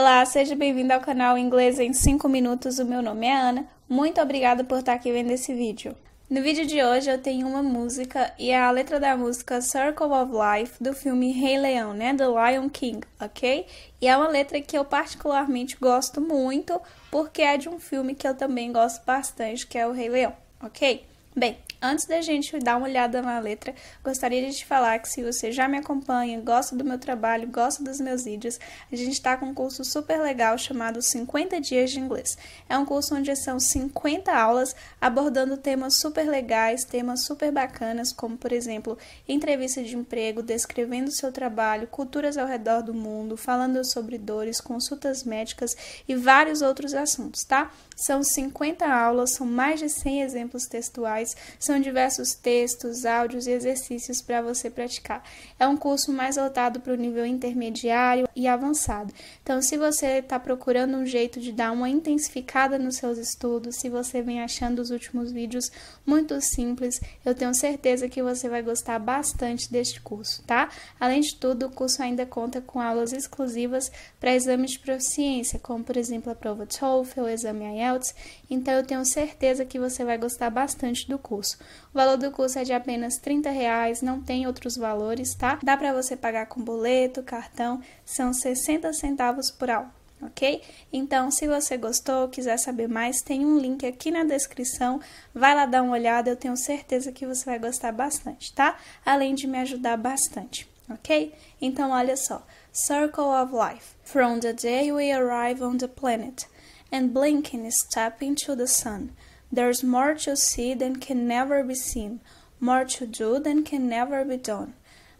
Olá, seja bem-vindo ao canal Inglês em 5 Minutos. O meu nome é Ana. Muito obrigada por estar aqui vendo esse vídeo. No vídeo de hoje eu tenho uma música e é a letra da música Circle of Life do filme Rei Leão, né? Do Lion King, ok? E é uma letra que eu particularmente gosto muito porque é de um filme que eu também gosto bastante, que é o Rei Leão, ok? Bem, Antes da gente dar uma olhada na letra, gostaria de te falar que se você já me acompanha, gosta do meu trabalho, gosta dos meus vídeos, a gente está com um curso super legal chamado 50 Dias de Inglês. É um curso onde são 50 aulas abordando temas super legais, temas super bacanas, como por exemplo, entrevista de emprego, descrevendo seu trabalho, culturas ao redor do mundo, falando sobre dores, consultas médicas e vários outros assuntos, tá? São 50 aulas, são mais de 100 exemplos textuais, são diversos textos, áudios e exercícios para você praticar. É um curso mais voltado para o nível intermediário e avançado. Então, se você está procurando um jeito de dar uma intensificada nos seus estudos, se você vem achando os últimos vídeos muito simples, eu tenho certeza que você vai gostar bastante deste curso, tá? Além de tudo, o curso ainda conta com aulas exclusivas para exames de proficiência, como por exemplo a prova TOEFL, o exame IELTS. Então eu tenho certeza que você vai gostar bastante do curso. O valor do curso é de apenas 30 reais, não tem outros valores, tá? Dá para você pagar com boleto, cartão, são 60 centavos por aula ok? Então, se você gostou, quiser saber mais, tem um link aqui na descrição. Vai lá dar uma olhada, eu tenho certeza que você vai gostar bastante, tá? Além de me ajudar bastante, ok? Então, olha só: Circle of Life From the day we arrive on the planet and blinking step into the sun. There's more to see than can never be seen, more to do than can never be done.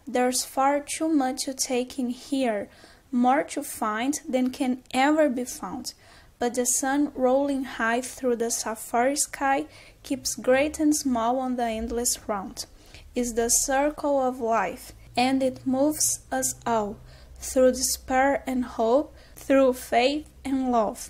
There's far too much to take in here, more to find than can ever be found. But the sun rolling high through the sapphire sky keeps great and small on the endless round. Is the circle of life, and it moves us all through despair and hope, through faith and love,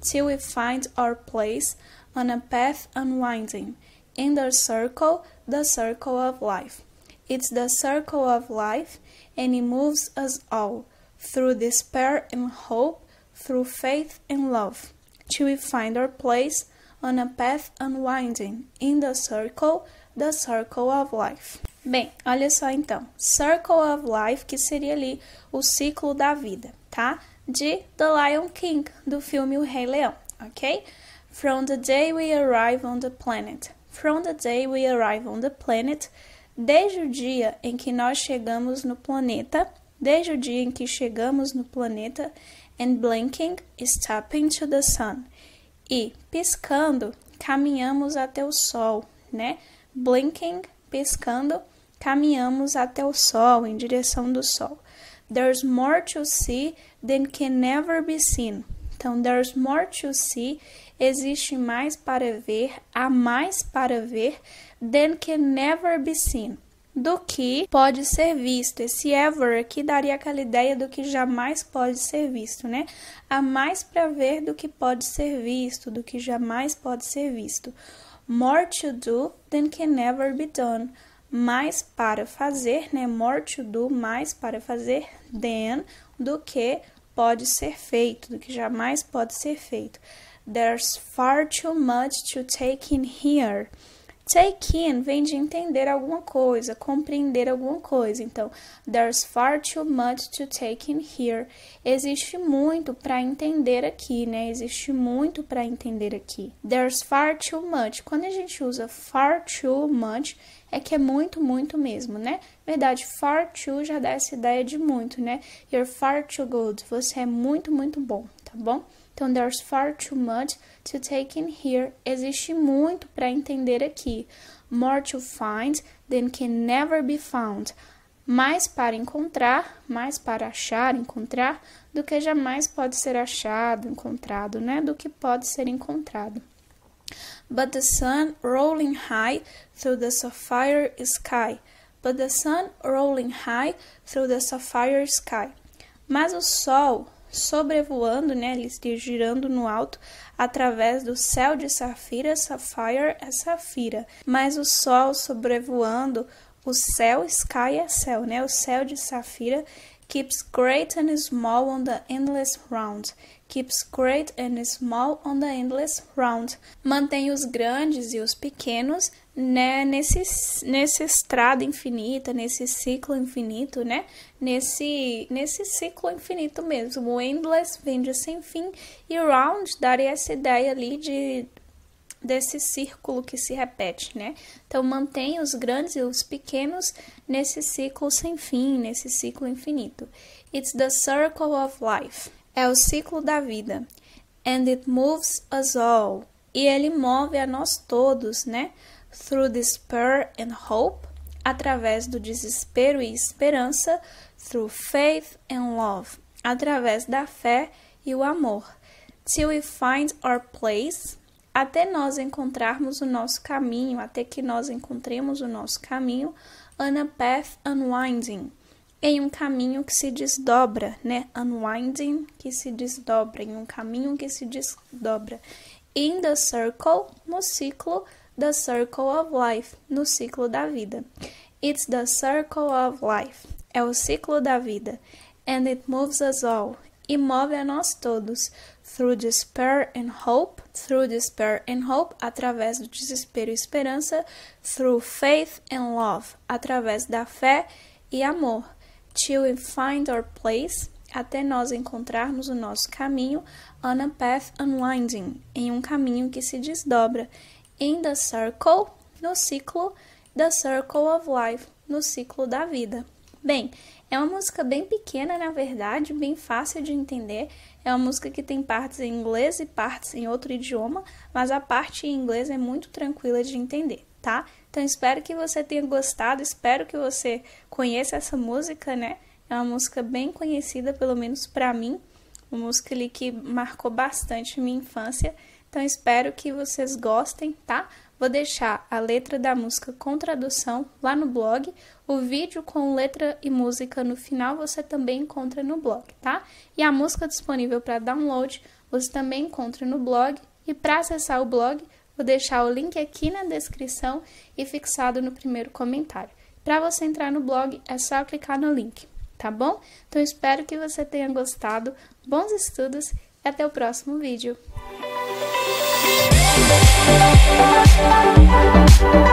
till we find our place on a path unwinding, in the circle, the circle of life. It's the circle of life, and it moves us all through despair and hope, through faith and love, till we find our place on a path unwinding, in the circle, the circle of life. Bem, olha só então. Circle of Life, que seria ali o ciclo da vida, tá? De The Lion King, do filme O Rei Leão, ok? From the day we arrive on the planet. From the day we arrive on the planet. Desde o dia em que nós chegamos no planeta. Desde o dia em que chegamos no planeta. And blinking, stepping to the sun. E piscando, caminhamos até o sol, né? Blinking, piscando, caminhamos até o sol, em direção do sol. There's more to see than can never be seen. Então, there's more to see existe mais para ver, há mais para ver than can never be seen. Do que pode ser visto. Esse ever aqui daria aquela ideia do que jamais pode ser visto, né? Há mais para ver do que pode ser visto, do que jamais pode ser visto. More to do than can never be done mais para fazer, né? More to do, mais para fazer, than, do que pode ser feito, do que jamais pode ser feito. There's far too much to take in here. Take in vem de entender alguma coisa, compreender alguma coisa. Então, there's far too much to take in here. Existe muito para entender aqui, né? Existe muito para entender aqui. There's far too much. Quando a gente usa far too much, é que é muito, muito mesmo, né? Verdade, far too já dá essa ideia de muito, né? You're far too good. Você é muito, muito bom, tá bom? Então, there's far too much to take in here. Existe muito para entender aqui. More to find than can never be found. Mais para encontrar, mais para achar, encontrar, do que jamais pode ser achado, encontrado, né? Do que pode ser encontrado. But the sun rolling high through the sapphire sky. But the sun rolling high through the sapphire sky. Mas o sol sobrevoando, né, eles girando no alto através do céu de safira, sapphire é safira, mas o sol sobrevoando o céu, sky é céu, né? O céu de safira keeps great and small on the endless round. Keeps great and small on the endless round. Mantém os grandes e os pequenos, né, nesse, nesse estrada infinita, nesse ciclo infinito, né? Nesse, nesse ciclo infinito mesmo. O endless vem de sem fim e round daria essa ideia ali de desse círculo que se repete, né? Então mantém os grandes e os pequenos nesse ciclo sem fim, nesse ciclo infinito. It's the circle of life. É o ciclo da vida. And it moves us all. E ele move a nós todos, né? Through despair and hope, através do desespero e esperança, through faith and love, através da fé e o amor. Till we find our place até nós encontrarmos o nosso caminho, até que nós encontremos o nosso caminho, on a path unwinding, em um caminho que se desdobra, né? Unwinding que se desdobra, em um caminho que se desdobra. In the circle, no ciclo, the circle of life, no ciclo da vida. It's the circle of life, é o ciclo da vida. And it moves us all, e move a nós todos, through despair and hope, through despair and hope, através do desespero e esperança, through faith and love, através da fé e amor, till we find our place, até nós encontrarmos o nosso caminho, on a path unwinding, em um caminho que se desdobra, in the circle, no ciclo, the circle of life, no ciclo da vida. Bem, é uma música bem pequena, na verdade, bem fácil de entender. É uma música que tem partes em inglês e partes em outro idioma, mas a parte em inglês é muito tranquila de entender, tá? Então espero que você tenha gostado, espero que você conheça essa música, né? É uma música bem conhecida, pelo menos para mim, uma música ali que marcou bastante minha infância. Então espero que vocês gostem, tá? Vou deixar a letra da música com tradução lá no blog. O vídeo com letra e música no final você também encontra no blog, tá? E a música disponível para download você também encontra no blog. E para acessar o blog, vou deixar o link aqui na descrição e fixado no primeiro comentário. Para você entrar no blog, é só clicar no link, tá bom? Então espero que você tenha gostado. Bons estudos e até o próximo vídeo. Thank